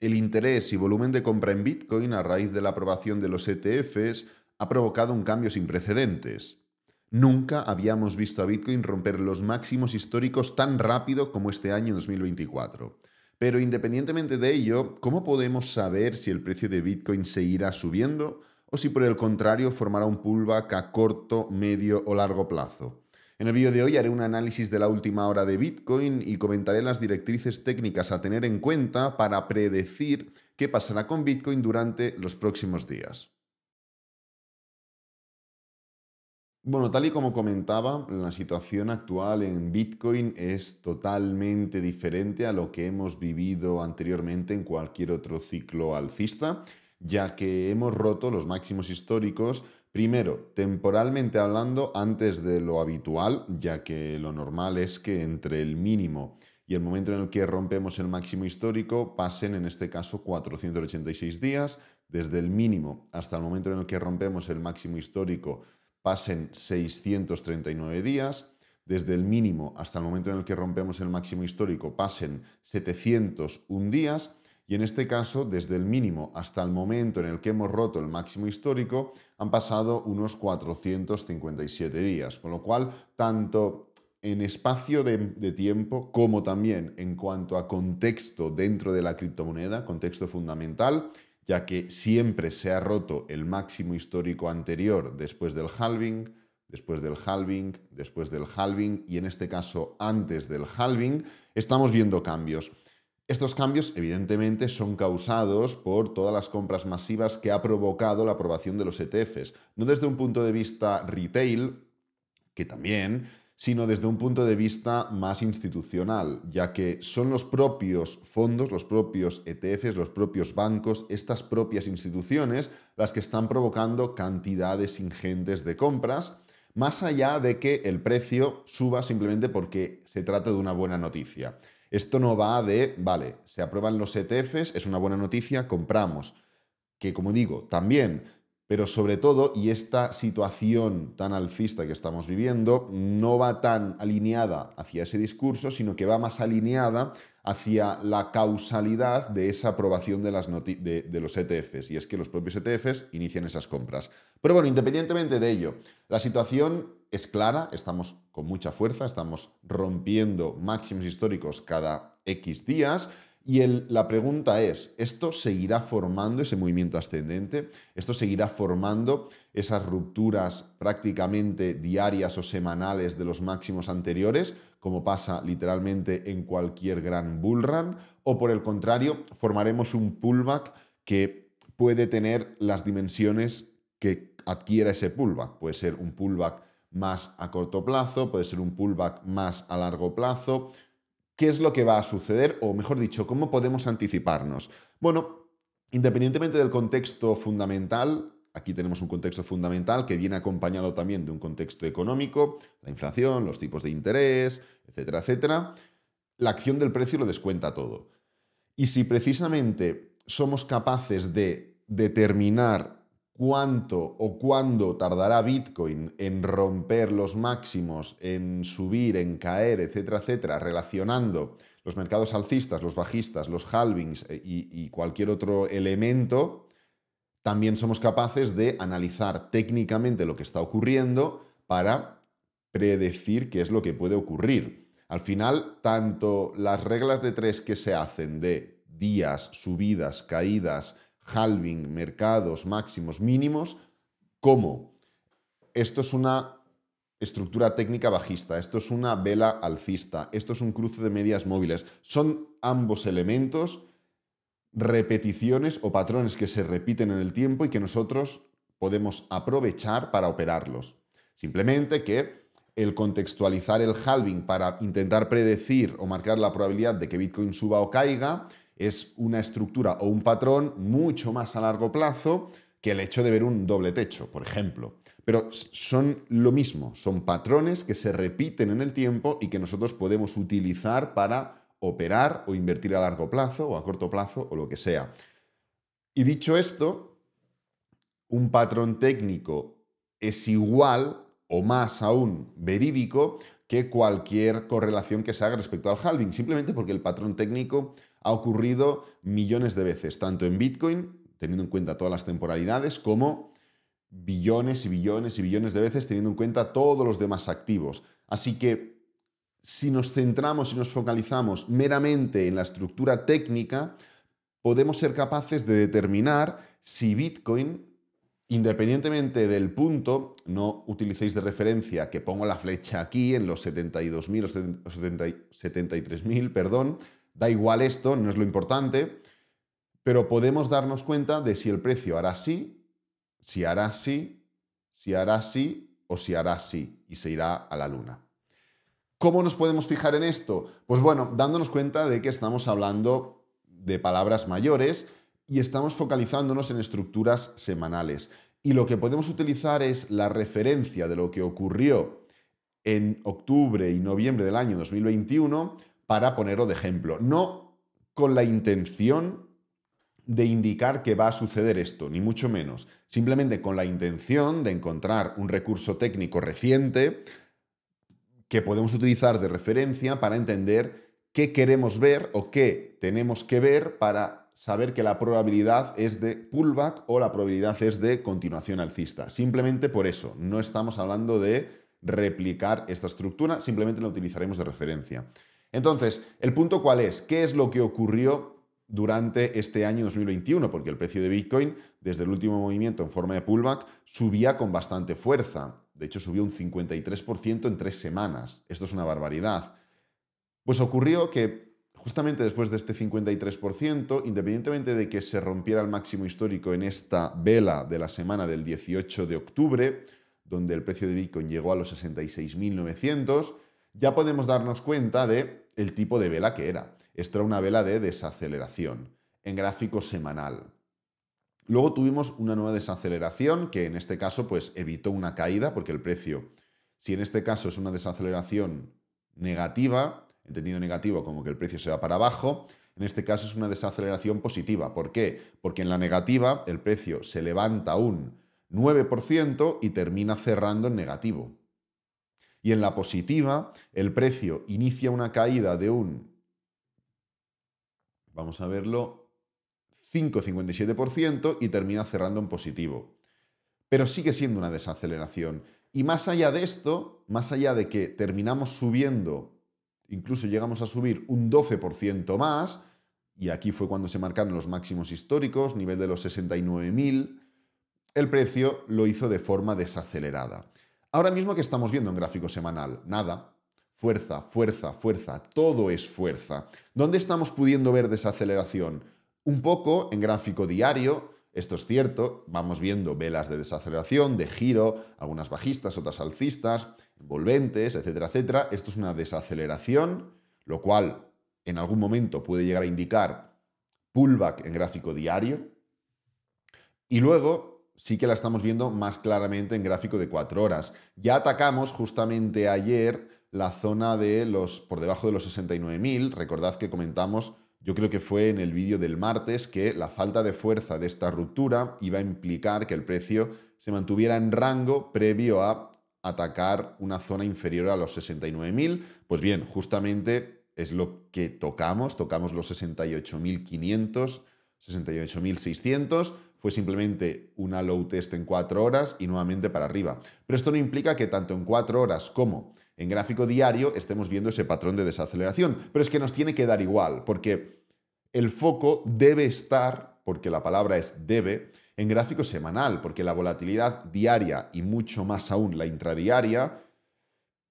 El interés y volumen de compra en Bitcoin a raíz de la aprobación de los ETFs ha provocado un cambio sin precedentes. Nunca habíamos visto a Bitcoin romper los máximos históricos tan rápido como este año 2024. Pero independientemente de ello, ¿cómo podemos saber si el precio de Bitcoin seguirá subiendo o si por el contrario formará un pullback a corto, medio o largo plazo? En el vídeo de hoy haré un análisis de la última hora de Bitcoin y comentaré las directrices técnicas a tener en cuenta para predecir qué pasará con Bitcoin durante los próximos días. Bueno, tal y como comentaba, la situación actual en Bitcoin es totalmente diferente a lo que hemos vivido anteriormente en cualquier otro ciclo alcista, ya que hemos roto los máximos históricos Primero, temporalmente hablando, antes de lo habitual, ya que lo normal es que entre el mínimo y el momento en el que rompemos el máximo histórico pasen en este caso 486 días, desde el mínimo hasta el momento en el que rompemos el máximo histórico pasen 639 días, desde el mínimo hasta el momento en el que rompemos el máximo histórico pasen 701 días y en este caso, desde el mínimo hasta el momento en el que hemos roto el máximo histórico, han pasado unos 457 días, con lo cual, tanto en espacio de, de, tiempo como también en cuanto a contexto dentro de la criptomoneda, contexto fundamental, ya que siempre se ha roto el máximo histórico anterior después del halving, después del halving, después del halving y en este caso antes del halving, estamos viendo cambios. Estos cambios, evidentemente, son causados por todas las compras masivas que ha provocado la aprobación de los ETFs, no desde un punto de vista retail, que también, sino desde un punto de vista más institucional, ya que son los propios fondos, los propios ETFs, los propios bancos, estas propias instituciones las que están provocando cantidades ingentes de compras, más allá de que el precio suba simplemente porque se trata de una buena noticia. Esto no va de, vale, se aprueban los ETFs, es una buena noticia, compramos. Que como digo, también pero sobre todo, y esta situación tan alcista que estamos viviendo no va tan alineada hacia ese discurso, sino que va más alineada hacia la causalidad de esa aprobación de, los ETFs, y es que los propios ETFs inician esas compras. Pero bueno, independientemente de ello, la situación es clara, estamos con mucha fuerza, estamos rompiendo máximos históricos cada X días, y la pregunta es, ¿esto seguirá formando ese movimiento ascendente? ¿Esto seguirá formando esas rupturas prácticamente diarias o semanales de los máximos anteriores, como pasa literalmente en cualquier gran bull run? ¿O por el contrario, formaremos un pullback que puede tener las dimensiones que adquiera ese pullback? Puede ser un pullback más a corto plazo, puede ser un pullback más a largo plazo, qué es lo que va a suceder, o mejor dicho, cómo podemos anticiparnos. Bueno, independientemente del contexto fundamental, aquí tenemos un contexto fundamental que viene acompañado también de un contexto económico, la inflación, los tipos de interés, etcétera, etcétera, la acción del precio lo descuenta todo. Y si precisamente somos capaces de determinar cuánto o cuándo tardará Bitcoin en romper los máximos, en subir, en caer, etcétera, etcétera, relacionando los mercados alcistas, los bajistas, los halvings eh, y, y cualquier otro elemento, también somos capaces de analizar técnicamente lo que está ocurriendo para predecir qué es lo que puede ocurrir. Al final, tanto las reglas de tres que se hacen de días, subidas, caídas, halving, mercados, máximos, mínimos, ¿cómo? Esto es una estructura técnica bajista, esto es una vela alcista, esto es un cruce de medias móviles. Son ambos elementos repeticiones o patrones que se repiten en el tiempo y que nosotros podemos aprovechar para operarlos. Simplemente que el contextualizar el halving para intentar predecir o marcar la probabilidad de que Bitcoin suba o caiga es una estructura o un patrón mucho más a largo plazo que el hecho de ver un doble techo, por ejemplo. Pero son lo mismo, son patrones que se repiten en el tiempo y que nosotros podemos utilizar para operar o invertir a largo plazo o a corto plazo o lo que sea. Y dicho esto, un patrón técnico es igual o más aún verídico que cualquier correlación que se haga respecto al halving, simplemente porque el patrón técnico ha ocurrido millones de veces, tanto en Bitcoin, teniendo en cuenta todas las temporalidades, como billones y billones y billones de veces, teniendo en cuenta todos los demás activos. Así que si nos centramos y nos focalizamos meramente en la estructura técnica, podemos ser capaces de determinar si Bitcoin, independientemente del punto, no utilicéis de referencia que pongo la flecha aquí en los 72.000 o 73.000, perdón, Da igual esto, no es lo importante, pero podemos darnos cuenta de si el precio hará sí, si hará sí, si hará sí o si hará sí y se irá a la luna. ¿Cómo nos podemos fijar en esto? Pues bueno, dándonos cuenta de que estamos hablando de palabras mayores y estamos focalizándonos en estructuras semanales. Y lo que podemos utilizar es la referencia de lo que ocurrió en octubre y noviembre del año 2021 para ponerlo de ejemplo. No con la intención de indicar que va a suceder esto, ni mucho menos. Simplemente con la intención de encontrar un recurso técnico reciente que podemos utilizar de referencia para entender qué queremos ver o qué tenemos que ver para saber que la probabilidad es de pullback o la probabilidad es de continuación alcista. Simplemente por eso, no estamos hablando de replicar esta estructura, simplemente la utilizaremos de referencia. Entonces, el punto cuál es? ¿Qué es lo que ocurrió durante este año 2021? Porque el precio de Bitcoin, desde el último movimiento en forma de pullback, subía con bastante fuerza. De hecho, subió un 53% en tres semanas. Esto es una barbaridad. Pues ocurrió que justamente después de este 53%, independientemente de que se rompiera el máximo histórico en esta vela de la semana del 18 de octubre, donde el precio de Bitcoin llegó a los 66.900, ya podemos darnos cuenta de el tipo de vela que era. Esto era una vela de desaceleración, en gráfico semanal. Luego tuvimos una nueva desaceleración que en este caso pues evitó una caída porque el precio, si en este caso es una desaceleración negativa, entendido negativo como que el precio se va para abajo, en este caso es una desaceleración positiva. ¿Por qué? Porque en la negativa el precio se levanta un 9% y termina cerrando en negativo. Y en la positiva, el precio inicia una caída de un, vamos a verlo, 5,57% y termina cerrando en positivo. Pero sigue siendo una desaceleración. Y más allá de esto, más allá de que terminamos subiendo, incluso llegamos a subir un 12% más, y aquí fue cuando se marcaron los máximos históricos, nivel de los 69.000, el precio lo hizo de forma desacelerada. Ahora mismo que estamos viendo en gráfico semanal, nada. Fuerza, fuerza, fuerza, todo es fuerza. ¿Dónde estamos pudiendo ver desaceleración? Un poco en gráfico diario, esto es cierto, vamos viendo velas de desaceleración, de giro, algunas bajistas, otras alcistas, envolventes, etcétera, etcétera. Esto es una desaceleración, lo cual en algún momento puede llegar a indicar pullback en gráfico diario. Y luego sí que la estamos viendo más claramente en gráfico de 4 horas. Ya atacamos justamente ayer la zona de los por debajo de los 69.000. Recordad que comentamos, yo creo que fue en el vídeo del martes, que la falta de fuerza de esta ruptura iba a implicar que el precio se mantuviera en rango previo a atacar una zona inferior a los 69.000. Pues bien, justamente es lo que tocamos, tocamos los 68.500, 68.600 fue simplemente una low test en cuatro horas y nuevamente para arriba. Pero esto no implica que tanto en cuatro horas como en gráfico diario estemos viendo ese patrón de desaceleración. Pero es que nos tiene que dar igual, porque el foco debe estar, porque la palabra es debe, en gráfico semanal, porque la volatilidad diaria y mucho más aún la intradiaria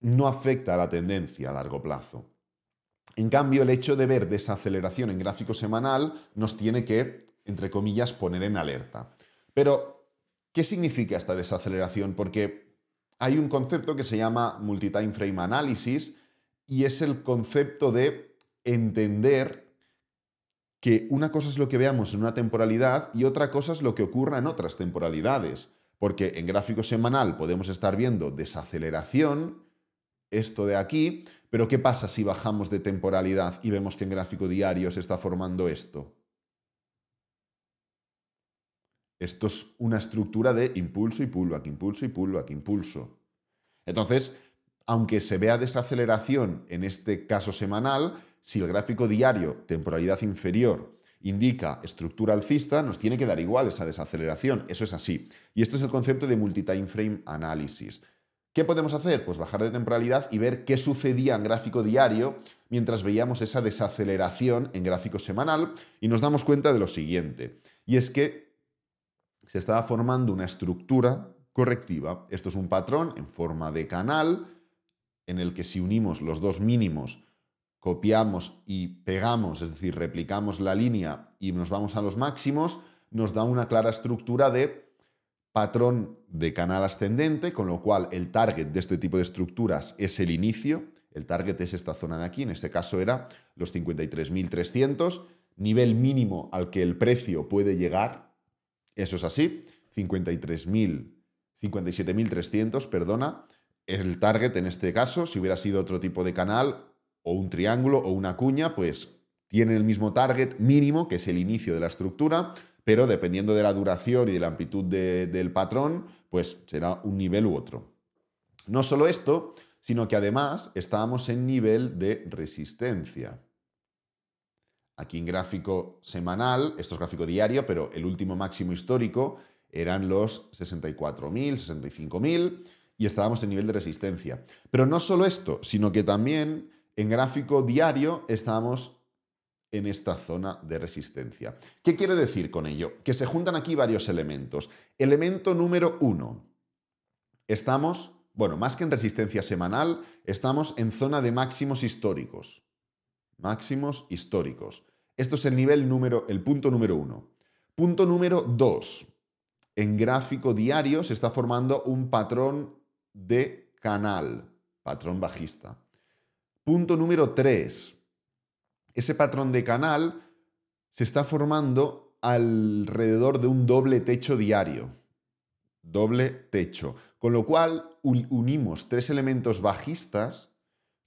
no afecta a la tendencia a largo plazo. En cambio, el hecho de ver desaceleración en gráfico semanal nos tiene que entre comillas, poner en alerta. Pero, ¿qué significa esta desaceleración? Porque hay un concepto que se llama multi-time frame analysis y es el concepto de entender que una cosa es lo que veamos en una temporalidad y otra cosa es lo que ocurra en otras temporalidades. Porque en gráfico semanal podemos estar viendo desaceleración, esto de aquí, pero ¿qué pasa si bajamos de temporalidad y vemos que en gráfico diario se está formando esto? Esto es una estructura de impulso y pullback, impulso y aquí impulso. Entonces, aunque se vea desaceleración en este caso semanal, si el gráfico diario, temporalidad inferior, indica estructura alcista, nos tiene que dar igual esa desaceleración. Eso es así. Y esto es el concepto de multi-time frame análisis. ¿Qué podemos hacer? Pues bajar de temporalidad y ver qué sucedía en gráfico diario mientras veíamos esa desaceleración en gráfico semanal y nos damos cuenta de lo siguiente. Y es que se estaba formando una estructura correctiva. Esto es un patrón en forma de canal en el que si unimos los dos mínimos, copiamos y pegamos, es decir, replicamos la línea y nos vamos a los máximos, nos da una clara estructura de patrón de canal ascendente, con lo cual el target de este tipo de estructuras es el inicio, el target es esta zona de aquí, en este caso era los 53.300, nivel mínimo al que el precio puede llegar eso es así, 53.000, 57.300, perdona, el target en este caso, si hubiera sido otro tipo de canal o un triángulo o una cuña, pues tiene el mismo target mínimo, que es el inicio de la estructura, pero dependiendo de la duración y de la amplitud del patrón, pues será un nivel u otro. No solo esto, sino que además estábamos en nivel de resistencia. Aquí en gráfico semanal, esto es gráfico diario, pero el último máximo histórico eran los 64.000, 65.000 y estábamos en nivel de resistencia. Pero no solo esto, sino que también en gráfico diario estábamos en esta zona de resistencia. ¿Qué quiero decir con ello? Que se juntan aquí varios elementos. Elemento número uno. Estamos, bueno, más que en resistencia semanal, estamos en zona de máximos históricos. Máximos históricos. Esto es el nivel número, el punto número uno. Punto número dos. En gráfico diario se está formando un patrón de canal, patrón bajista. Punto número tres. Ese patrón de canal se está formando alrededor de un doble techo diario. Doble techo. Con lo cual unimos tres elementos bajistas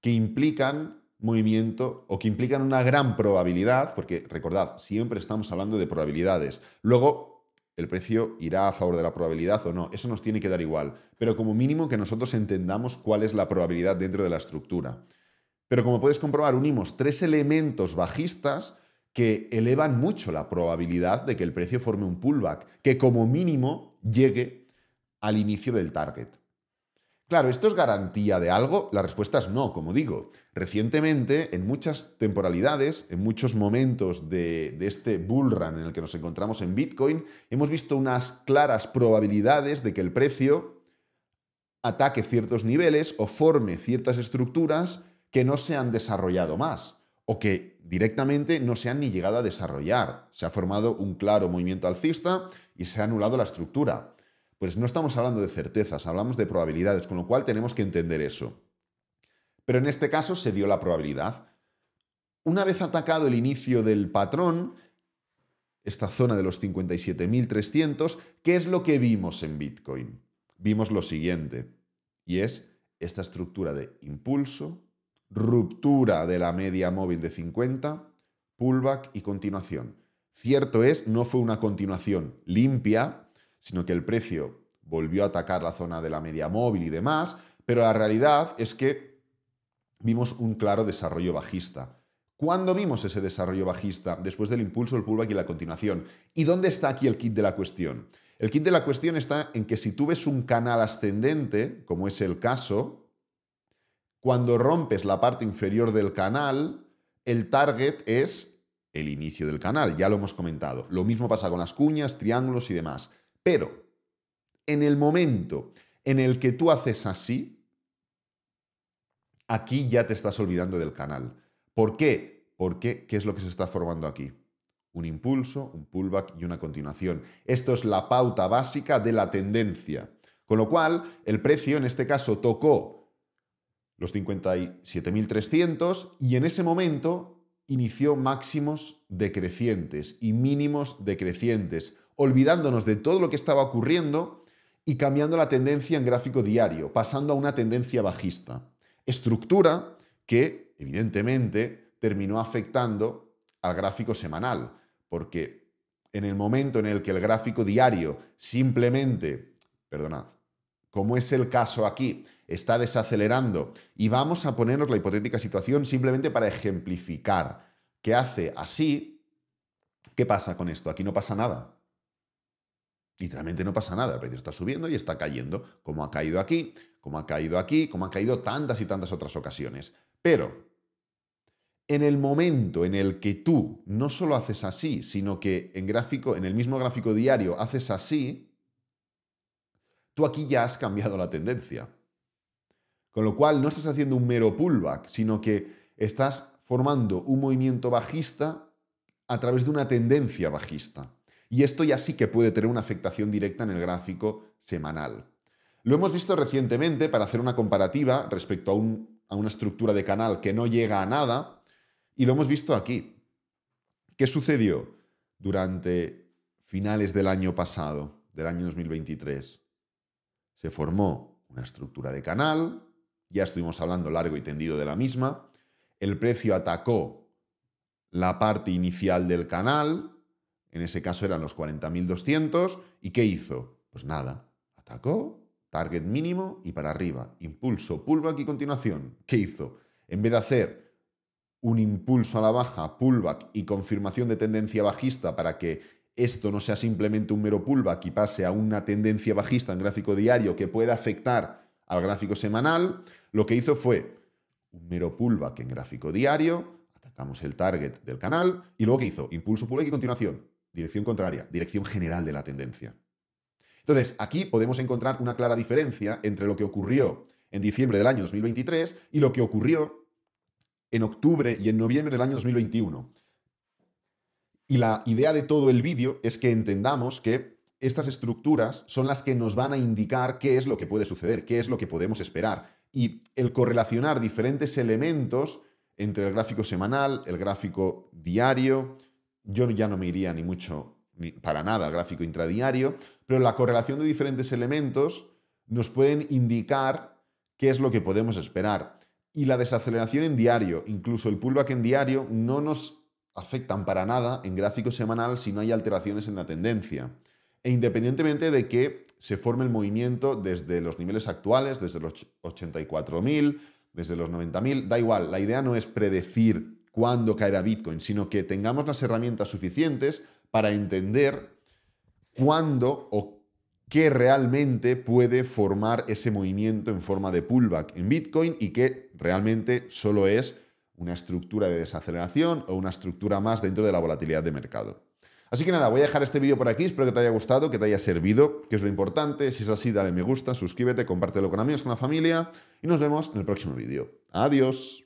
que implican movimiento o que implican una gran probabilidad, porque recordad, siempre estamos hablando de probabilidades. Luego, el precio irá a favor de la probabilidad o no, eso nos tiene que dar igual, pero como mínimo que nosotros entendamos cuál es la probabilidad dentro de la estructura. Pero como puedes comprobar, unimos tres elementos bajistas que elevan mucho la probabilidad de que el precio forme un pullback, que como mínimo llegue al inicio del target. Claro, ¿esto es garantía de algo? La respuesta es no, como digo. Recientemente, en muchas temporalidades, en muchos momentos de, este bull run en el que nos encontramos en Bitcoin, hemos visto unas claras probabilidades de que el precio ataque ciertos niveles o forme ciertas estructuras que no se han desarrollado más o que directamente no se han ni llegado a desarrollar. Se ha formado un claro movimiento alcista y se ha anulado la estructura. Pues no estamos hablando de certezas, hablamos de probabilidades, con lo cual tenemos que entender eso. Pero en este caso se dio la probabilidad. Una vez atacado el inicio del patrón, esta zona de los 57.300, ¿qué es lo que vimos en Bitcoin? Vimos lo siguiente, y es esta estructura de impulso, ruptura de la media móvil de 50, pullback y continuación. Cierto es, no fue una continuación limpia, sino que el precio volvió a atacar la zona de la media móvil y demás, pero la realidad es que vimos un claro desarrollo bajista. ¿Cuándo vimos ese desarrollo bajista? Después del impulso, el pullback y la continuación. ¿Y dónde está aquí el kit de la cuestión? El kit de la cuestión está en que si tú ves un canal ascendente, como es el caso, cuando rompes la parte inferior del canal, el target es el inicio del canal, ya lo hemos comentado. Lo mismo pasa con las cuñas, triángulos y demás. Pero en el momento en el que tú haces así, aquí ya te estás olvidando del canal. ¿Por qué? Porque, ¿qué es lo que se está formando aquí? Un impulso, un pullback y una continuación. Esto es la pauta básica de la tendencia. Con lo cual, el precio en este caso tocó los 57.300 y en ese momento inició máximos decrecientes y mínimos decrecientes olvidándonos de todo lo que estaba ocurriendo y cambiando la tendencia en gráfico diario, pasando a una tendencia bajista. Estructura que, evidentemente, terminó afectando al gráfico semanal, porque en el momento en el que el gráfico diario simplemente, perdonad, como es el caso aquí, está desacelerando, y vamos a ponernos la hipotética situación simplemente para ejemplificar, qué hace así, ¿qué pasa con esto? Aquí no pasa nada. Literalmente no pasa nada, el precio está subiendo y está cayendo, como ha caído aquí, como ha caído aquí, como ha caído tantas y tantas otras ocasiones. Pero en el momento en el que tú no solo haces así, sino que en gráfico, en el mismo gráfico diario haces así, tú aquí ya has cambiado la tendencia. Con lo cual no estás haciendo un mero pullback, sino que estás formando un movimiento bajista a través de una tendencia bajista. Y esto ya sí que puede tener una afectación directa en el gráfico semanal. Lo hemos visto recientemente para hacer una comparativa respecto a, una estructura de canal que no llega a nada y lo hemos visto aquí. ¿Qué sucedió durante finales del año pasado, del año 2023? Se formó una estructura de canal, ya estuvimos hablando largo y tendido de la misma, el precio atacó la parte inicial del canal, en ese caso eran los 40.200. ¿Y qué hizo? Pues nada, atacó, target mínimo y para arriba. Impulso, pullback y continuación. ¿Qué hizo? En vez de hacer un impulso a la baja, pullback y confirmación de tendencia bajista para que esto no sea simplemente un mero pullback y pase a una tendencia bajista en gráfico diario que pueda afectar al gráfico semanal, lo que hizo fue un mero pullback en gráfico diario, atacamos el target del canal y luego ¿qué hizo? Impulso pullback y continuación. Dirección contraria, dirección general de la tendencia. Entonces, aquí podemos encontrar una clara diferencia entre lo que ocurrió en diciembre del año 2023 y lo que ocurrió en octubre y en noviembre del año 2021. Y la idea de todo el vídeo es que entendamos que estas estructuras son las que nos van a indicar qué es lo que puede suceder, qué es lo que podemos esperar. Y el correlacionar diferentes elementos entre el gráfico semanal, el gráfico diario, yo ya no me iría ni mucho, ni para nada, al gráfico intradiario, pero la correlación de diferentes elementos nos pueden indicar qué es lo que podemos esperar. Y la desaceleración en diario, incluso el pullback en diario, no nos afectan para nada en gráfico semanal si no hay alteraciones en la tendencia. E independientemente de que se forme el movimiento desde los niveles actuales, desde los 84.000, desde los 90.000, da igual, la idea no es predecir cuando caerá Bitcoin, sino que tengamos las herramientas suficientes para entender cuándo o qué realmente puede formar ese movimiento en forma de pullback en Bitcoin y que realmente solo es una estructura de desaceleración o una estructura más dentro de la volatilidad de mercado. Así que nada, voy a dejar este vídeo por aquí, espero que te haya gustado, que te haya servido, que es lo importante. Si es así, dale me gusta, suscríbete, compártelo con amigos, con la familia y nos vemos en el próximo vídeo. Adiós.